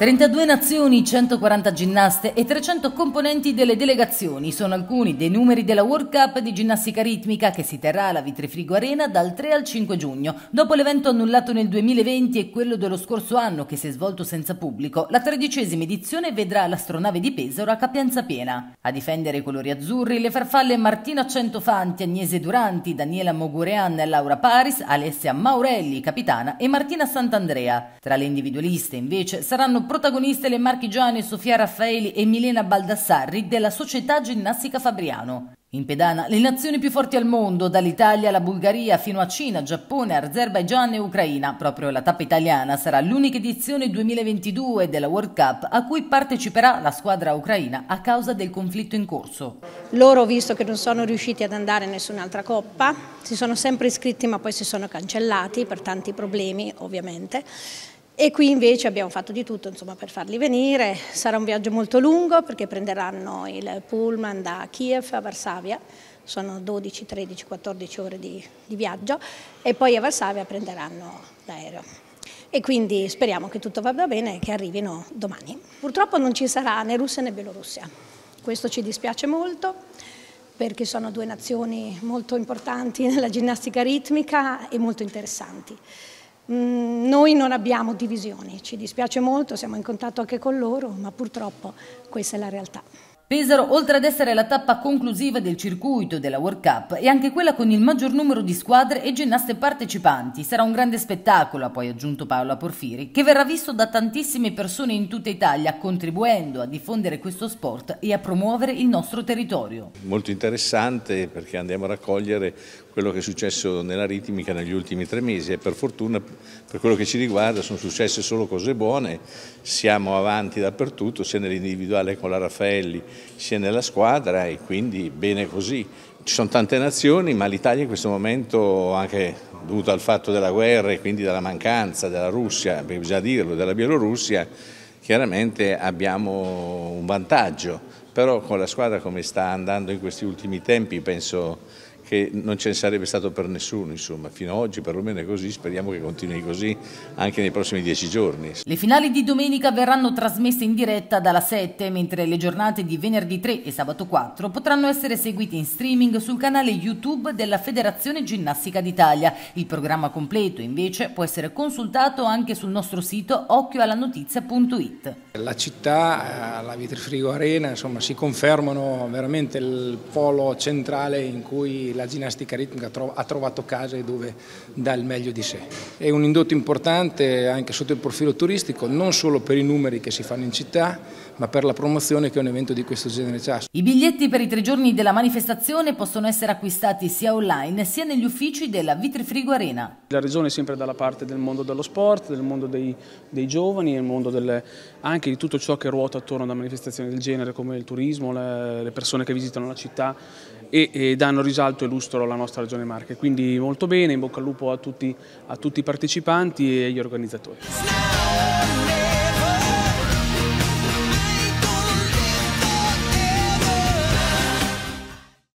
32 nazioni, 140 ginnaste e 300 componenti delle delegazioni sono alcuni dei numeri della World Cup di ginnastica ritmica che si terrà alla Vitrifrigo Arena dal 3 al 5 giugno. Dopo l'evento annullato nel 2020 e quello dello scorso anno che si è svolto senza pubblico, la tredicesima edizione vedrà l'astronave di Pesaro a capienza piena. A difendere i colori azzurri le farfalle Martina Centofanti, Agnese Duranti, Daniela Mogurean e Laura Paris, Alessia Maurelli, capitana, e Martina Sant'Andrea. Tra le individualiste invece saranno protagoniste le marchigiane Sofia Raffaeli e Milena Baldassarri della Società Ginnastica Fabriano. In pedana le nazioni più forti al mondo, dall'Italia alla Bulgaria fino a Cina, Giappone, Azerbaijan e Ucraina. Proprio la tappa italiana sarà l'unica edizione 2022 della World Cup a cui parteciperà la squadra ucraina a causa del conflitto in corso. Loro, visto che non sono riusciti ad andare in nessun'altra coppa, si sono sempre iscritti ma poi si sono cancellati per tanti problemi ovviamente e qui invece abbiamo fatto di tutto insomma, per farli venire, sarà un viaggio molto lungo perché prenderanno il pullman da Kiev a Varsavia, sono 12, 13, 14 ore di, di viaggio e poi a Varsavia prenderanno l'aereo e quindi speriamo che tutto vada bene e che arrivino domani. Purtroppo non ci sarà né Russia né Bielorussia, questo ci dispiace molto perché sono due nazioni molto importanti nella ginnastica ritmica e molto interessanti. Mm, noi non abbiamo divisioni, ci dispiace molto, siamo in contatto anche con loro, ma purtroppo questa è la realtà. Pesaro, oltre ad essere la tappa conclusiva del circuito della World Cup, è anche quella con il maggior numero di squadre e ginnaste partecipanti. Sarà un grande spettacolo, ha poi aggiunto Paola Porfiri, che verrà visto da tantissime persone in tutta Italia, contribuendo a diffondere questo sport e a promuovere il nostro territorio. Molto interessante perché andiamo a raccogliere quello che è successo nella ritmica negli ultimi tre mesi e per fortuna per quello che ci riguarda sono successe solo cose buone, siamo avanti dappertutto, sia nell'individuale con la Raffaelli sia nella squadra e quindi bene così. Ci sono tante nazioni ma l'Italia in questo momento anche dovuto al fatto della guerra e quindi dalla mancanza della Russia, bisogna dirlo, della Bielorussia, chiaramente abbiamo un vantaggio, però con la squadra come sta andando in questi ultimi tempi penso che non ce ne sarebbe stato per nessuno, insomma, fino ad oggi perlomeno è così, speriamo che continui così anche nei prossimi dieci giorni. Le finali di domenica verranno trasmesse in diretta dalla 7, mentre le giornate di venerdì 3 e sabato 4 potranno essere seguite in streaming sul canale YouTube della Federazione Ginnastica d'Italia. Il programma completo invece può essere consultato anche sul nostro sito occhioalanotizia.it. La città, eh, la Vitrifrigo Arena, insomma, si confermano veramente il polo centrale in cui la la ginnastica ritmica ha trovato case dove dà il meglio di sé. È un indotto importante anche sotto il profilo turistico, non solo per i numeri che si fanno in città, ma per la promozione che un evento di questo genere ha. I biglietti per i tre giorni della manifestazione possono essere acquistati sia online sia negli uffici della Vitrifrigo Arena. La Regione è sempre dalla parte del mondo dello sport, del mondo dei, dei giovani e mondo delle, anche di tutto ciò che ruota attorno a una manifestazione del genere come il turismo, le, le persone che visitano la città e, e, danno risalto e lustro alla nostra Regione Marche. Quindi molto bene, in bocca al lupo a tutti, a tutti i partecipanti e agli organizzatori.